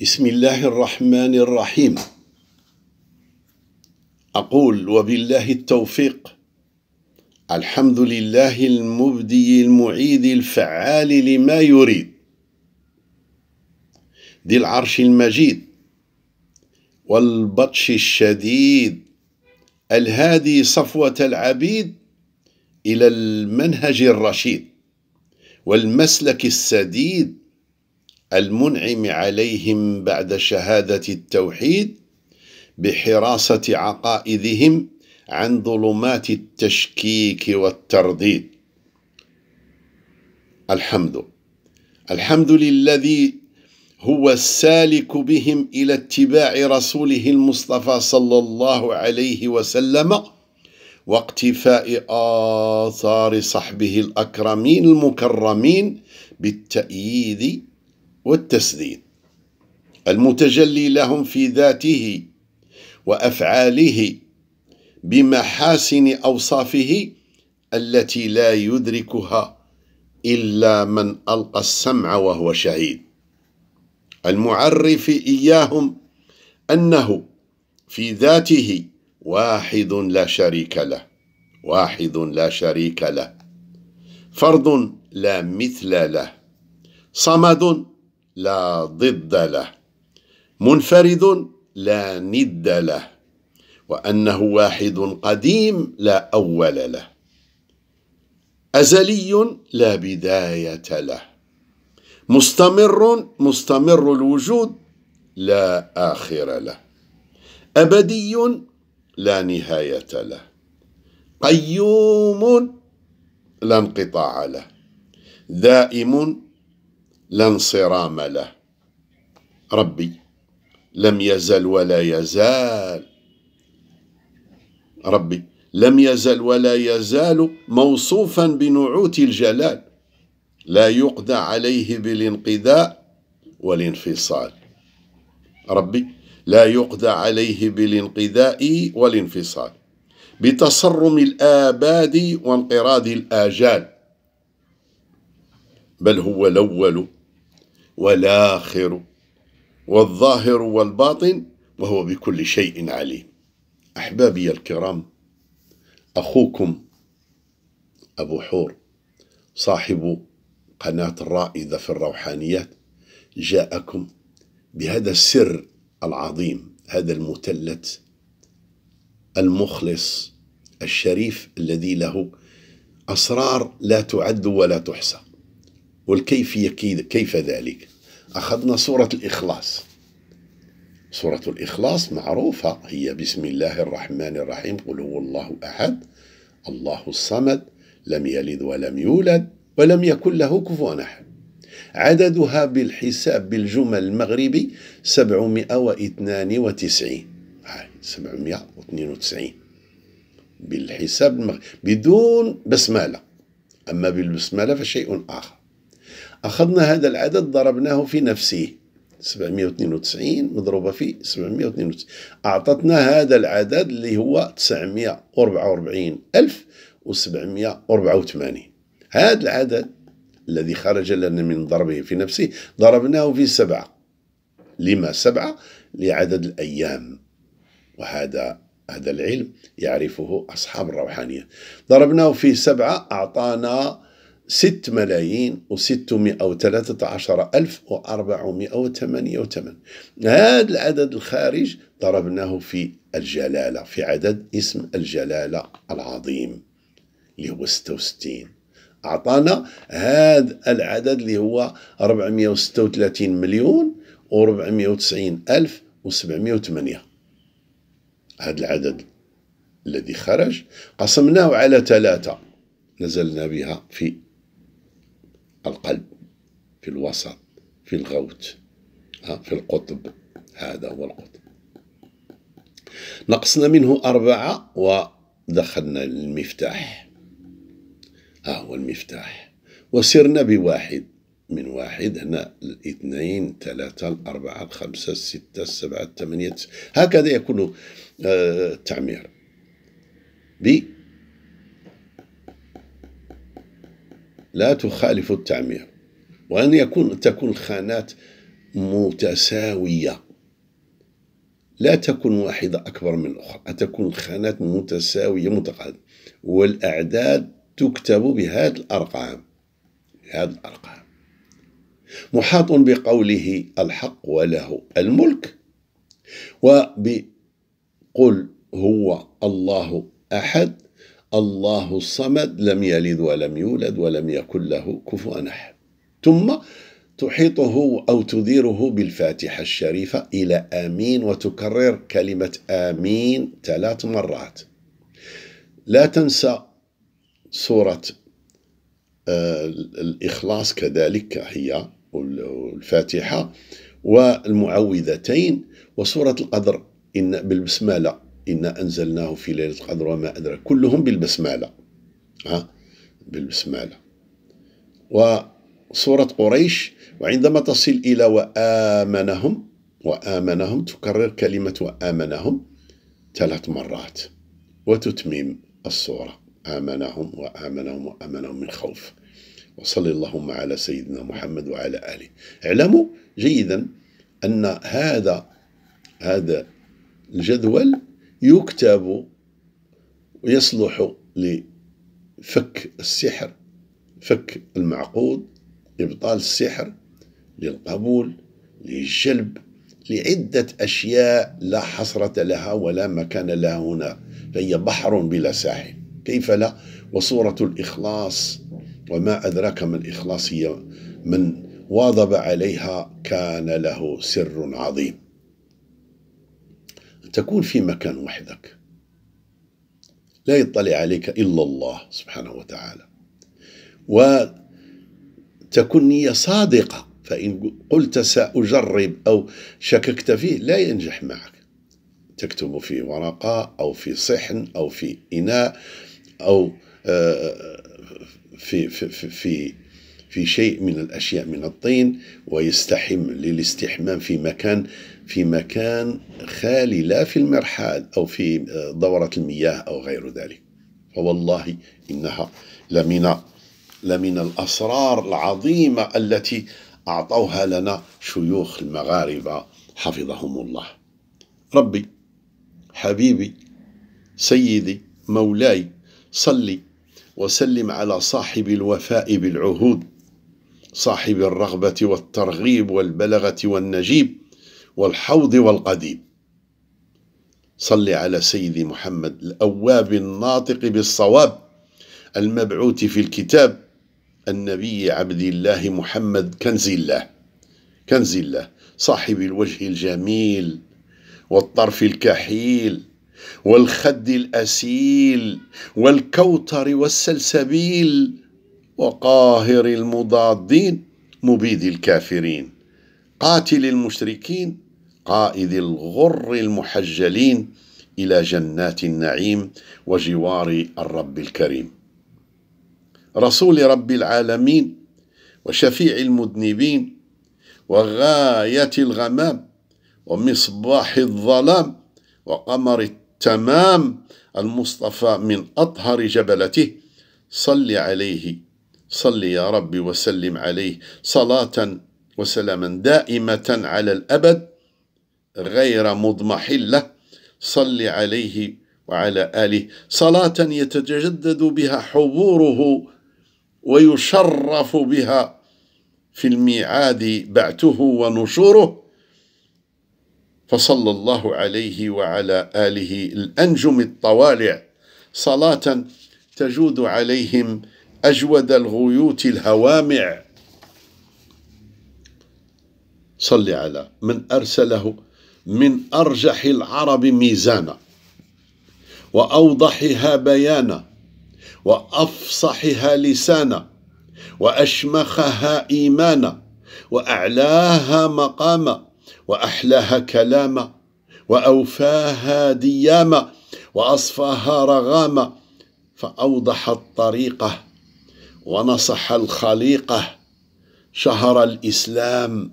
بسم الله الرحمن الرحيم أقول وبالله التوفيق الحمد لله المبدي المعيد الفعال لما يريد ذي العرش المجيد والبطش الشديد الهادي صفوة العبيد إلى المنهج الرشيد والمسلك السديد المنعم عليهم بعد شهادة التوحيد بحراسة عقائدهم عن ظلمات التشكيك والترديد الحمد الحمد للذي هو السالك بهم إلى اتباع رسوله المصطفى صلى الله عليه وسلم واقتفاء آثار صحبه الأكرمين المكرمين بالتأييد والتسديد المتجلي لهم في ذاته وأفعاله بمحاسن أوصافه التي لا يدركها إلا من ألقى السمع وهو شهيد المعرف إياهم أنه في ذاته واحد لا شريك له واحد لا شريك له فرد لا مثل له صمد لا ضد له منفرد لا ند له وأنه واحد قديم لا أول له أزلي لا بداية له مستمر مستمر الوجود لا آخر له أبدي لا نهاية له قيوم لا انقطاع له دائم لا انصرام له ربي لم يزل ولا يزال ربي لم يزل ولا يزال موصوفا بنعوت الجلال لا يقضى عليه بالانقذاء والانفصال ربي لا يقضى عليه بالانقذاء والانفصال بتصرم الآباد وانقراض الآجال بل هو الأول والآخر والظاهر والباطن وهو بكل شيء عليم أحبابي الكرام أخوكم أبو حور صاحب قناة الرائدة في الروحانيات جاءكم بهذا السر العظيم هذا المثلث المخلص الشريف الذي له أسرار لا تعد ولا تحصى والكيفية كيف ذلك أخذنا سورة الإخلاص سورة الإخلاص معروفة هي بسم الله الرحمن الرحيم قل هو الله أحد الله الصمد لم يلد ولم يولد ولم يكن له كفوا أحد عددها بالحساب بالجمل المغربي 792 792 بالحساب المغربي بدون بسمالة أما بالبسمالة فشيء آخر أخذنا هذا العدد ضربناه في نفسه 792 مضروبة في 792 أعطتنا هذا العدد اللي هو 944 هذا العدد الذي خرج لنا من ضربه في نفسه ضربناه في سبعة لما سبعة لعدد الأيام وهذا هذا العلم يعرفه أصحاب الروحانية ضربناه في سبعة أعطانا ست ملايين وستمائة وثلاثة عشر ألف وأربعمائة وثمانية وثمان هذا العدد الخارج ضربناه في الجلالة في عدد اسم الجلالة العظيم اللي هو ستة وستين أعطانا هذا العدد اللي هو وستة وثلاثين مليون و وتسعين الف وسبعمائة وثمانية هذا العدد الذي خرج قسمناه على ثلاثة نزلنا بها في القلب في الوسط في الغوت في القطب هذا هو القطب نقصنا منه أربعة ودخلنا المفتاح ها هو المفتاح وسرنا بواحد من واحد هنا الاثنين ثلاثة الأربعة الخمسة الستة السبعة الثمانية هكذا يكون آه، التعمير ب لا تخالف التعمير وأن يكون تكون الخانات متساوية لا تكون واحدة أكبر من الأخرى تكون الخانات متساوية متقاعدة والأعداد تكتب بهذه الأرقام بهذه الأرقام محاط بقوله الحق وله الملك وبقل هو الله أحد الله الصمد لم يلد ولم يولد ولم يكن له كفوا احد ثم تحيطه او تديره بالفاتحه الشريفه الى امين وتكرر كلمه امين ثلاث مرات لا تنسى سوره آه، الاخلاص كذلك هي والفاتحه والمعوذتين وسوره القدر ان بالبسمله إنا أنزلناه في ليلة القدر وما أدرك كلهم بالبسمالة ها بالبسمالة وصورة قريش وعندما تصل إلى وآمنهم وآمنهم تكرر كلمة وآمنهم ثلاث مرات وتتميم الصورة آمنهم وآمنهم وآمنهم من خوف وصلى اللهم على سيدنا محمد وعلى آله اعلموا جيدا أن هذا هذا الجدول يكتب ويصلح لفك السحر فك المعقود إبطال السحر للقبول للجلب لعدة أشياء لا حصرة لها ولا مكان لها هنا فهي بحر بلا ساحل كيف لا وصورة الإخلاص وما أدراك ما الإخلاص هي من واظب عليها كان له سر عظيم تكون في مكان وحدك لا يطلع عليك إلا الله سبحانه وتعالى وتكن نية صادقة فإن قلت سأجرب أو شككت فيه لا ينجح معك تكتب في ورقة أو في صحن أو في إناء أو آه، في في في في شيء من الأشياء من الطين ويستحم للاستحمام في مكان في مكان خالي لا في المرحال أو في آه، دورة المياه أو غير ذلك فوالله إنها لمن لمن الأسرار العظيمة التي أعطوها لنا شيوخ المغاربة حفظهم الله ربي حبيبي سيدي مولاي صلي وسلم على صاحب الوفاء بالعهود صاحب الرغبة والترغيب والبلغة والنجيب والحوض والقديم صل على سيدي محمد الأواب الناطق بالصواب المبعوث في الكتاب النبي عبد الله محمد كنز الله كنز الله صاحب الوجه الجميل والطرف الكحيل والخد الأسيل والكوثر والسلسبيل وقاهر المضادين مبيد الكافرين قاتل المشركين قائد الغر المحجلين الى جنات النعيم وجوار الرب الكريم رسول رب العالمين وشفيع المذنبين وغايه الغمام ومصباح الظلام وقمر التمام المصطفى من اطهر جبلته صل عليه صل يا رب وسلم عليه صلاه وسلاما دائمه على الابد غير مضمحلة صل عليه وعلى آله صلاة يتجدد بها حضوره ويشرف بها في الميعاد بعته ونشوره فصلى الله عليه وعلى آله الأنجم الطوالع صلاة تجود عليهم أجود الغيوت الهوامع صل على من أرسله من أرجح العرب ميزانا وأوضحها بيانا وأفصحها لسانا وأشمخها إيمانا وأعلاها مقاما وأحلاها كلاما وأوفاها دياما وأصفاها رغاما فأوضح الطريقة ونصح الخليقة شهر الإسلام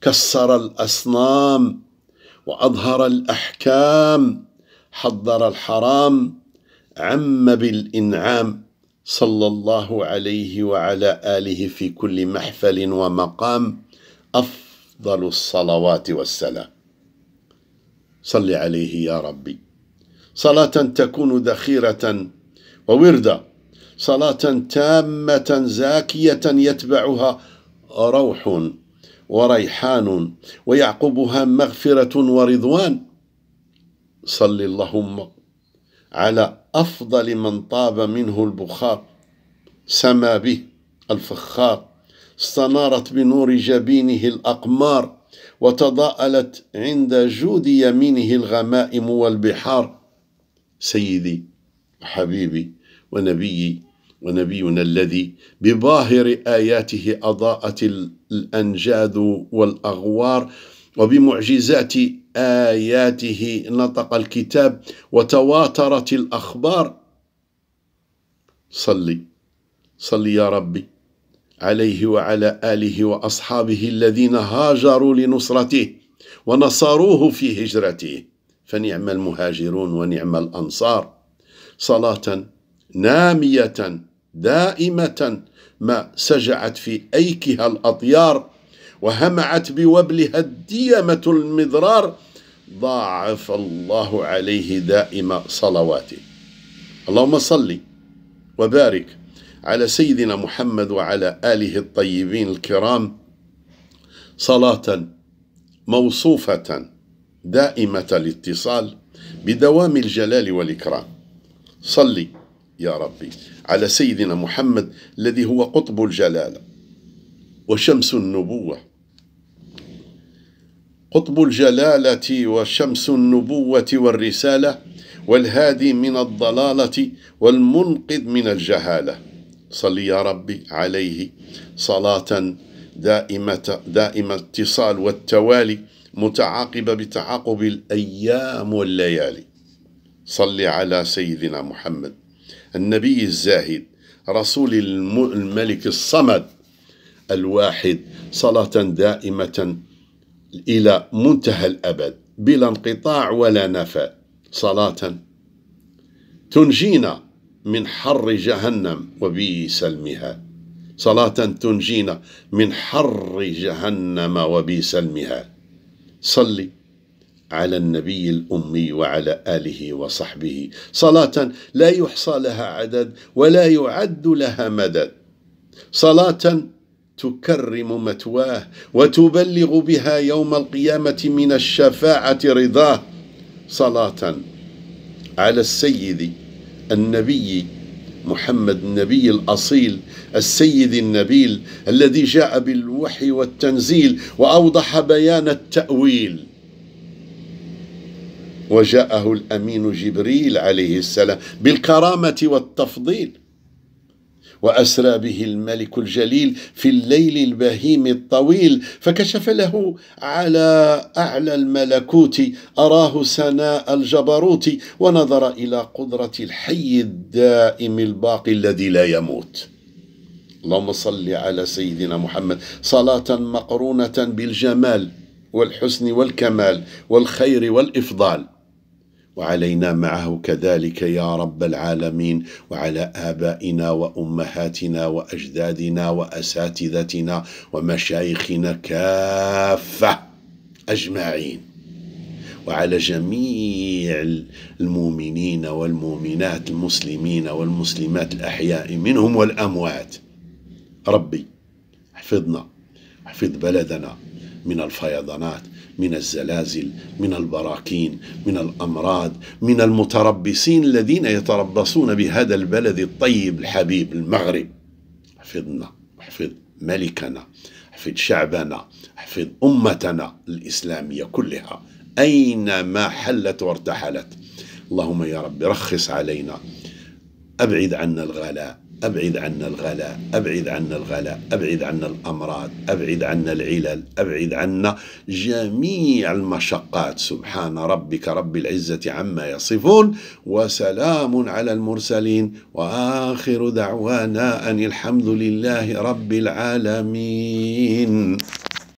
كسر الأصنام وأظهر الأحكام حضر الحرام عم بالإنعام صلى الله عليه وعلى آله في كل محفل ومقام أفضل الصلوات والسلام صل عليه يا ربي صلاة تكون ذخيرة ووردة صلاة تامة زاكية يتبعها روح وريحان ويعقبها مغفرة ورضوان صل اللهم على أفضل من طاب منه البخار سما به الفخار استنارت بنور جبينه الأقمار وتضاءلت عند جود يمينه الغمائم والبحار سيدي وحبيبي ونبيي ونبينا الذي بظاهر آياته أضاءت الأنجاذ والأغوار وبمعجزات آياته نطق الكتاب وتواترت الأخبار صلي صلي يا ربي عليه وعلى آله وأصحابه الذين هاجروا لنصرته ونصروه في هجرته فنعم المهاجرون ونعم الأنصار صلاة نامية دائمة ما سجعت في أيكها الأطيار وهمعت بوبلها الديمة المضرار ضاعف الله عليه دائم صلواته اللهم صل وبارك على سيدنا محمد وعلى آله الطيبين الكرام صلاة موصوفة دائمة الاتصال بدوام الجلال والإكرام صلِّ يا ربي على سيدنا محمد الذي هو قطب الجلالة وشمس النبوة قطب الجلالة وشمس النبوة والرسالة والهادي من الضلالة والمنقذ من الجهالة صل يا ربي عليه صلاة دائمة دائمة اتصال والتوالي متعاقبة بتعاقب الأيام والليالي صل على سيدنا محمد النبي الزاهد رسول الملك الصمد الواحد صلاة دائمة إلى منتهى الأبد بلا انقطاع ولا نفى صلاة تنجينا من حر جهنم وبئس صلاة تنجينا من حر جهنم وبئس صلي على النبي الأمي وعلى آله وصحبه صلاة لا يحصى لها عدد ولا يعد لها مدد صلاة تكرم مثواه وتبلغ بها يوم القيامة من الشفاعة رضاه صلاة على السيد النبي محمد النبي الأصيل السيد النبيل الذي جاء بالوحي والتنزيل وأوضح بيان التأويل وجاءه الامين جبريل عليه السلام بالكرامه والتفضيل واسرى به الملك الجليل في الليل البهيم الطويل فكشف له على اعلى الملكوت اراه سناء الجبروت ونظر الى قدره الحي الدائم الباقي الذي لا يموت اللهم صل على سيدنا محمد صلاه مقرونه بالجمال والحسن والكمال والخير والافضال وعلينا معه كذلك يا رب العالمين وعلى آبائنا وأمهاتنا وأجدادنا وأساتذتنا ومشايخنا كافة أجمعين وعلى جميع المؤمنين والمؤمنات المسلمين والمسلمات الأحياء منهم والأموات ربي احفظنا احفظ بلدنا من الفيضانات من الزلازل من البراكين من الامراض من المتربصين الذين يتربصون بهذا البلد الطيب الحبيب المغرب حفظنا احفظ ملكنا احفظ شعبنا احفظ امتنا الاسلاميه كلها اينما حلت وارتحلت اللهم يا رب رخص علينا ابعد عنا الغلاء أبعد عنا الغلاء أبعد عنا الغلاء أبعد عنا الأمراض أبعد عنا العلل أبعد عنا جميع المشقات سبحان ربك رب العزة عما يصفون وسلام على المرسلين وآخر دعوانا أن الحمد لله رب العالمين